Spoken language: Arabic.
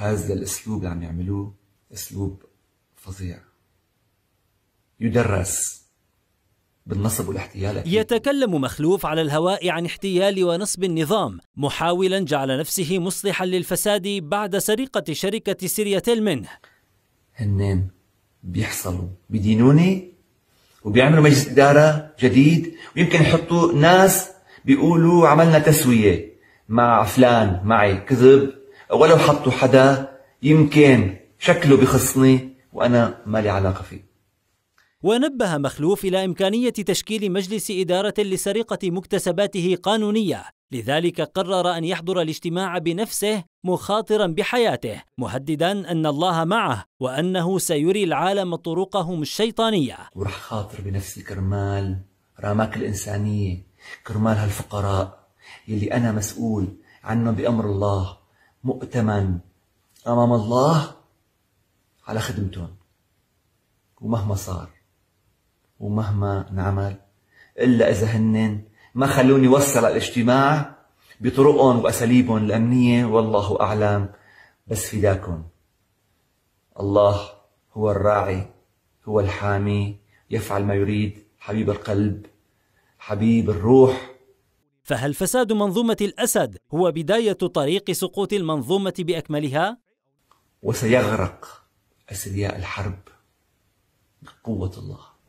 هذا الاسلوب اللي عم يعملوه اسلوب فظيع يدرس بالنصب والاحتيال يتكلم مخلوف على الهواء عن احتيال ونصب النظام محاولا جعل نفسه مصلحا للفساد بعد سرقة شركة سيرياتيل منه هنين بيحصلوا بدينوني وبيعملوا مجلس إدارة جديد ويمكن يحطوا ناس بيقولوا عملنا تسوية مع فلان معي كذب ولو حطوا حدا يمكن شكله بخصني وأنا ما لي علاقة فيه ونبه مخلوف إلى إمكانية تشكيل مجلس إدارة لسرقة مكتسباته قانونية لذلك قرر أن يحضر الاجتماع بنفسه مخاطرا بحياته مهددا أن الله معه وأنه سيري العالم طرقهم الشيطانية ورح خاطر بنفسي كرمال راماك الإنسانية كرمال هالفقراء يلي أنا مسؤول عنه بأمر الله مؤتمن أمام الله على خدمتهم ومهما صار ومهما نعمل إلا إذا هنن ما خلوني وصل على الاجتماع بطرقهم وأساليبهم الأمنية والله أعلم بس فداكم الله هو الراعي هو الحامي يفعل ما يريد حبيب القلب حبيب الروح فهل فساد منظومة الأسد هو بداية طريق سقوط المنظومة بأكملها؟ وسيغرق اسرياء الحرب بقوة الله